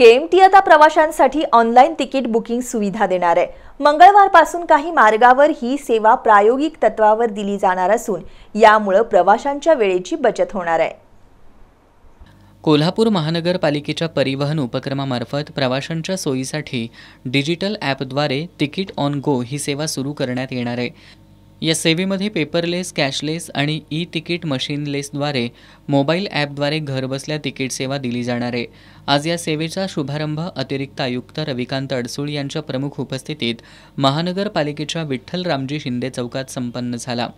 KMT आता प्रवाशांसाठी online ticket booking सुविधा देणार आहे मंगळवारपासून काही मार्गावर ही सेवा प्रायोगिक तत्वावर दिली जाणार असून यामुळं प्रवाशांच्या वेळेची बचत होणार आहे कोल्हापूर महानगरपालिकेच्या परिवहन उपक्रमामार्फत प्रवाशांच्या सोयीसाठी डिजिटल ॲपद्वारे तिकीट ऑन गो ही सेवा सुरू करण्यात येणार आहे या सेवेमध्ये पेपरलेस कॅशलेस आणि ई तिकीट मशीनलेसद्वारे मोबाईल ॲपद्वारे घरबसल्या तिकीट सेवा दिली जाणार आहे आज या सेवेचा शुभारंभ अतिरिक्त आयुक्त रविकांत अडसूळ यांच्या प्रमुख उपस्थितीत महानगरपालिकेच्या विठ्ठल रामजी शिंदे चौकात संपन्न झाला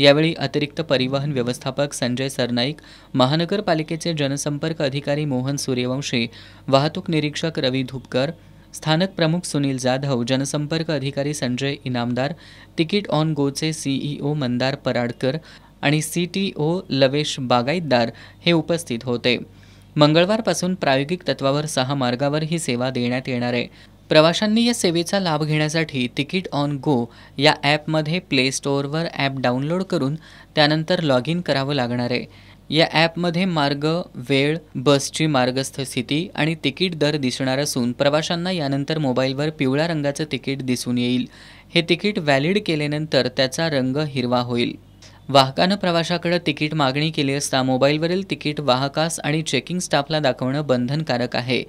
यावेळी अतिरिक्त परिवहन व्यवस्थापक संजय सरनाईक महानगरपालिकेचे जनसंपर्क अधिकारी मोहन सूर्यवंशी वाहतूक निरीक्षक रवी धुपकर स्थानक प्रमुख सुनील जाधव जनसंपर्क अधिकारी संजय इनामदार तिकीट ऑन गोचे सीईओ e मंदार पराडकर आणि सी टी ओ लवेश बागायतदार हे उपस्थित होते मंगळवारपासून प्रायोगिक तत्वावर सहा मार्गावर ही सेवा देण्यात येणार आहे प्रवाशांनी या सेवेचा लाभ घेण्यासाठी तिकीट ऑन गो या ॲपमध्ये प्ले स्टोअरवर ॲप डाउनलोड करून त्यानंतर लॉग इन करावं लागणार आहे या ॲपमध्ये मार्ग वेळ बसची मार्गस्थ स्थिती आणि तिकीट दर दिसणार असून प्रवाशांना यानंतर मोबाईलवर पिवळ्या रंगाचं तिकीट दिसून येईल हे तिकीट व्हॅलिड केल्यानंतर त्याचा रंग हिरवा होईल वाहकानं प्रवाशाकडे तिकीट मागणी केली असता मोबाईलवरील तिकीट वाहकास आणि चेकिंग स्टाफला दाखवणं बंधनकारक आहे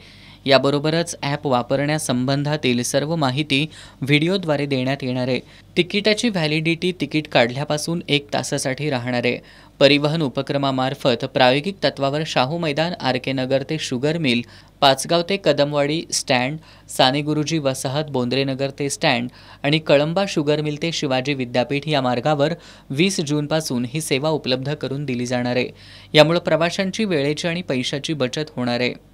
याबरोबरच ॲप वापरण्यासंबंधातील सर्व माहिती व्हिडिओद्वारे देण्यात येणार आहे तिकिटाची व्हॅलिडिटी तिकीट काढल्यापासून एक तासासाठी राहणार आहे परिवहन उपक्रमामार्फत प्रायोगिक तत्वावर शाहू मैदान आर के नगर ते शुगर मिल पाचगाव ते कदमवाडी स्टँड साने गुरुजी वसाहत बोंद्रेनगर ते स्टँड आणि कळंबा शुगर मिल ते शिवाजी विद्यापीठ या मार्गावर वीस जूनपासून ही सेवा उपलब्ध करून दिली जाणार आहे यामुळे प्रवाशांची वेळेची आणि पैशाची बचत होणार आहे